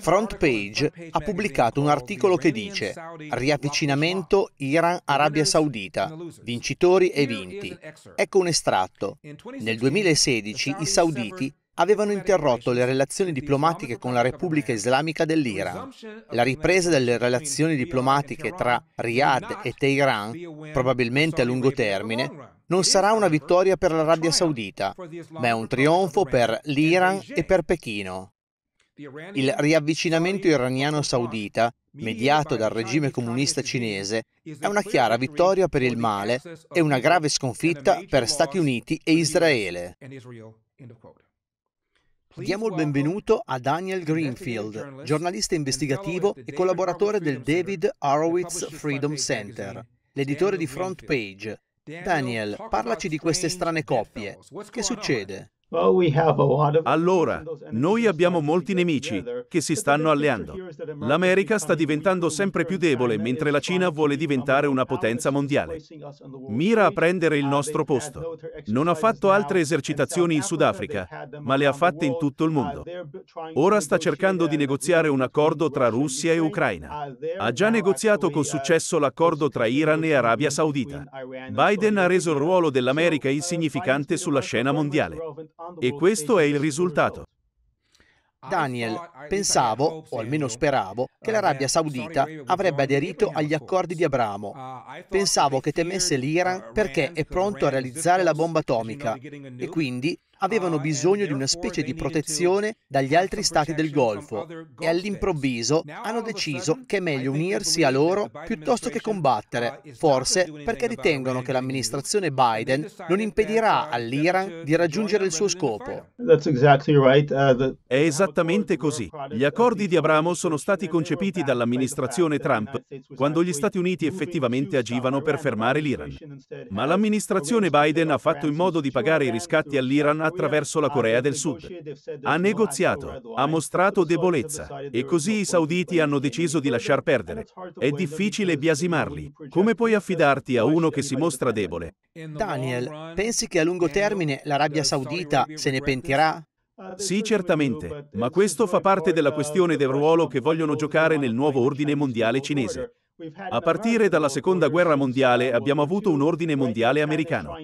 Front Page ha pubblicato un articolo che dice Riavvicinamento Iran-Arabia Saudita, vincitori e vinti. Ecco un estratto. Nel 2016 i sauditi avevano interrotto le relazioni diplomatiche con la Repubblica Islamica dell'Iran. La ripresa delle relazioni diplomatiche tra Riyadh e Teheran, probabilmente a lungo termine, non sarà una vittoria per l'Arabia Saudita, ma è un trionfo per l'Iran e per Pechino. Il riavvicinamento iraniano-saudita, mediato dal regime comunista cinese, è una chiara vittoria per il male e una grave sconfitta per Stati Uniti e Israele. Diamo il benvenuto a Daniel Greenfield, giornalista investigativo e collaboratore del David Horowitz Freedom Center, l'editore di Front Page. Daniel, parlaci di queste strane coppie. Che succede? Allora, noi abbiamo molti nemici che si stanno alleando. L'America sta diventando sempre più debole mentre la Cina vuole diventare una potenza mondiale. Mira a prendere il nostro posto. Non ha fatto altre esercitazioni in Sudafrica, ma le ha fatte in tutto il ah, mondo. Ora sta cercando di negoziare un accordo tra Russia e Ucraina. Ah, ha già negoziato con uh, successo l'accordo tra Iran e Arabia Saudita. Biden ha reso il ruolo dell'America uh, insignificante sulla scena mondiale. E questo è il risultato. Daniel, pensavo, o almeno eh, speravo, che l'Arabia Saudita avrebbe aderito agli accordi di Abramo. Ah, pensavo che temesse l'Iran perché è pronto a realizzare la bomba atomica e quindi uh, avevano bisogno di una specie di protezione dagli altri stati del Golfo e all'improvviso hanno deciso che è meglio unirsi a loro piuttosto che combattere, uh, forse perché ritengono che l'amministrazione Biden non impedirà uh, all'Iran di raggiungere il suo scopo. È esattamente esattamente così. Gli accordi di Abramo sono stati concepiti dall'amministrazione Trump quando gli Stati Uniti effettivamente agivano per fermare l'Iran. Ma l'amministrazione Biden ha fatto in modo di pagare i riscatti all'Iran attraverso la Corea del Sud. Ha negoziato, ha mostrato debolezza e così i sauditi hanno deciso di lasciar perdere. È difficile biasimarli. Come puoi affidarti a uno che si mostra debole? Daniel, pensi che a lungo termine l'Arabia Saudita se ne pentirà? Sì, certamente, ma questo fa parte della questione del ruolo che vogliono giocare nel nuovo ordine mondiale cinese. A partire dalla seconda guerra mondiale abbiamo avuto un ordine mondiale americano.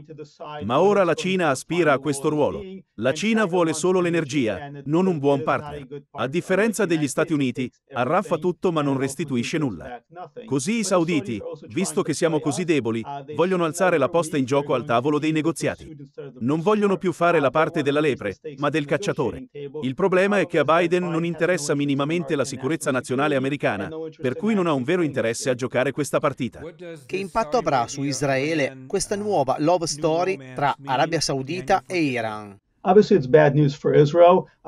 Ma ora la Cina aspira a questo ruolo. La Cina vuole solo l'energia, non un buon partner. A differenza degli Stati Uniti, arraffa tutto ma non restituisce nulla. Così i sauditi, visto che siamo così deboli, uh, vogliono alzare la posta in gioco al tavolo dei negoziati non vogliono più fare la parte della lepre, ma del cacciatore. Il problema è che a Biden non interessa minimamente la sicurezza nazionale americana, per cui non ha un vero interesse a giocare questa partita. Che impatto avrà su Israele questa nuova love story tra Arabia Saudita e Iran?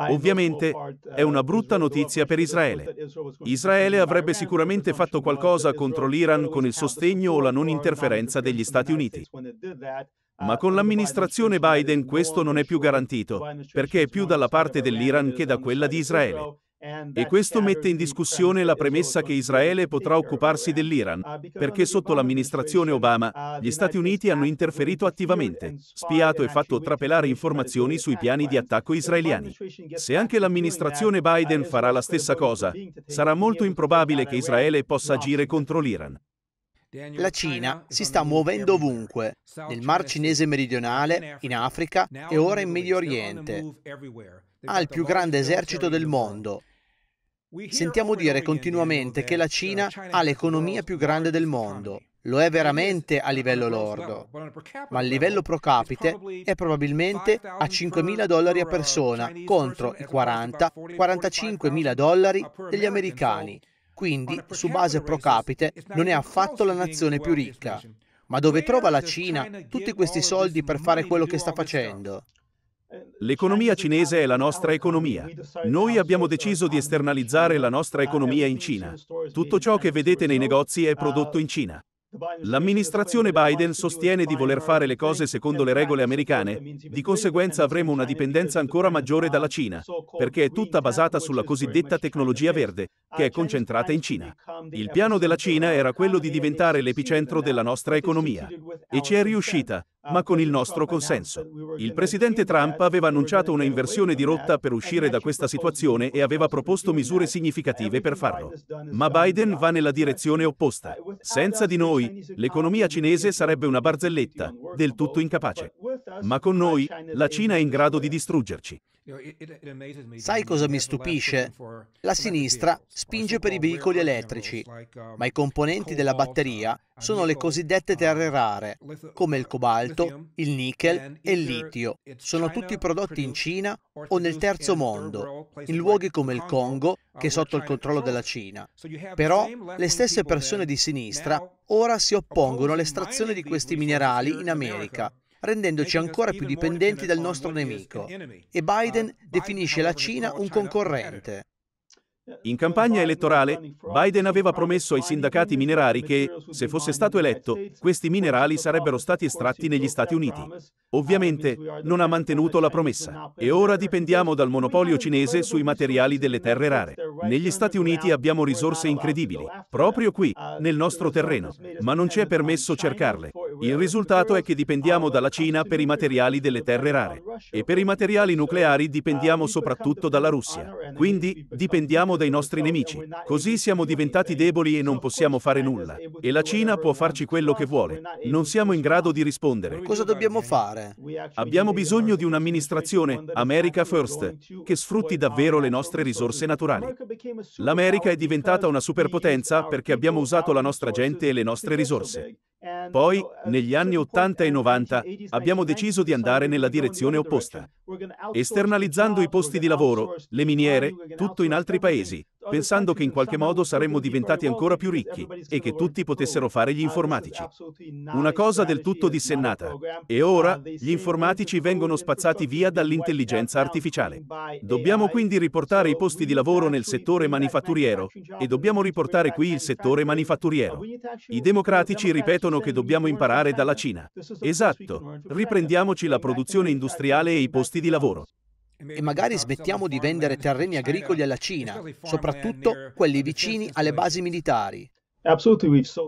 Ovviamente è una brutta notizia per Israele. Israele avrebbe sicuramente fatto qualcosa contro l'Iran con il sostegno o la non interferenza degli Stati Uniti. Ma con l'amministrazione Biden questo non è più garantito, perché è più dalla parte dell'Iran che da quella di Israele. E questo mette in discussione la premessa che Israele potrà occuparsi dell'Iran, uh, perché sotto l'amministrazione Obama uh, gli Stati Uniti hanno interferito attivamente, spiato e fatto trapelare informazioni sui piani di attacco israeliani. Se anche l'amministrazione uh, Biden farà la stessa cosa, sarà molto improbabile che Israele possa agire contro l'Iran. La Cina si sta muovendo ovunque, nel Mar Cinese meridionale, in Africa e ora in Medio Oriente. Ha il più grande esercito del mondo. Sentiamo dire continuamente che la uh, Cina ha l'economia più grande del mondo. Lo è veramente a livello lordo, ma a livello pro capite è probabilmente a 5.000 dollari a uh, persona contro i 40-45.000 dollari degli americani. Quindi, su base pro capite, non è affatto la nazione più ricca. Ma dove trova la Cina tutti questi soldi per fare quello che sta facendo? Eh, L'economia cinese è la nostra economia. Noi abbiamo deciso di esternalizzare la nostra economia in Cina. Tutto ciò che vedete nei negozi è prodotto in Cina. L'amministrazione Biden sostiene di voler fare le cose secondo le regole americane, di conseguenza avremo una dipendenza ancora maggiore dalla Cina, perché è tutta basata sulla cosiddetta tecnologia verde, che è concentrata in Cina. Il piano della Cina era quello di diventare l'epicentro della nostra economia. E ci è riuscita, ma con il nostro consenso. Il presidente Trump aveva annunciato una inversione di rotta per uscire da questa situazione e aveva proposto misure significative per farlo. Ma Biden va nella direzione opposta. Senza di noi, l'economia cinese sarebbe una barzelletta, del tutto incapace. Ma con noi, la Cina è in grado di distruggerci. Sai cosa mi stupisce? La sinistra spinge per i veicoli elettrici, um, ma i componenti della batteria sono le cosiddette um, terre rare, come il cobalto, il nickel e il litio. Sono tutti prodotti in Cina o nel terzo mondo, in luoghi come il Congo, uh, che è sotto il controllo della Cina. Però le stesse persone di sinistra ora si oppongono all'estrazione di questi minerali in America rendendoci ancora più dipendenti dal nostro nemico. E Biden ah, definisce la Cina un concorrente. In campagna elettorale, Biden aveva promesso ai sindacati minerari che, se fosse stato eletto, questi minerali sarebbero stati estratti negli Stati Uniti. Ovviamente, non ha mantenuto la promessa. E ora dipendiamo dal monopolio cinese sui materiali delle terre rare. Negli Stati Uniti abbiamo risorse incredibili, proprio qui, nel nostro terreno, ma non ci è permesso cercarle. Il risultato è che dipendiamo dalla Cina per i materiali delle terre rare. E per i materiali nucleari dipendiamo soprattutto dalla Russia. Quindi, dipendiamo diventiamo dei nostri nemici. Così siamo diventati deboli e non possiamo fare nulla. E la Cina può farci quello che vuole. Non siamo in grado di rispondere. Cosa dobbiamo fare? Abbiamo bisogno di un'amministrazione, America First, che sfrutti davvero le nostre risorse naturali. L'America è diventata una superpotenza perché abbiamo usato la nostra gente e le nostre risorse. Ehm, poi, eh, negli anni 80 e 90, abbiamo deciso di andare nella direzione opposta, esternalizzando i posti di lavoro, le miniere, tutto in altri paesi, pensando che in qualche modo saremmo diventati ancora più ricchi e che tutti potessero fare gli informatici. Una cosa del tutto dissennata. E ora gli informatici vengono spazzati via dall'intelligenza artificiale. Dobbiamo quindi riportare i posti di lavoro nel settore manifatturiero e dobbiamo riportare qui il settore manifatturiero. I democratici ripetono che dobbiamo imparare dalla Cina. Esatto, riprendiamoci la produzione industriale e i posti di lavoro e magari smettiamo di vendere terreni agricoli alla Cina, soprattutto uh, quelli vicini alle basi militari.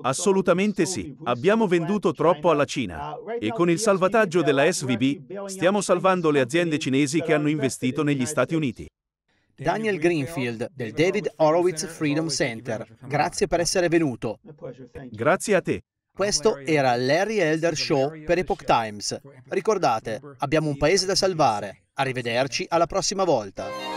Assolutamente sì, abbiamo venduto troppo alla Cina uh, e con il salvataggio della SVB stiamo salvando le aziende cinesi che hanno investito negli Stati Uniti. Daniel Greenfield del David Horowitz Freedom Center, grazie per essere venuto. Grazie a te. Questo era Larry Elder Show per Epoch Times. Ricordate, abbiamo un paese da salvare. Arrivederci alla prossima volta.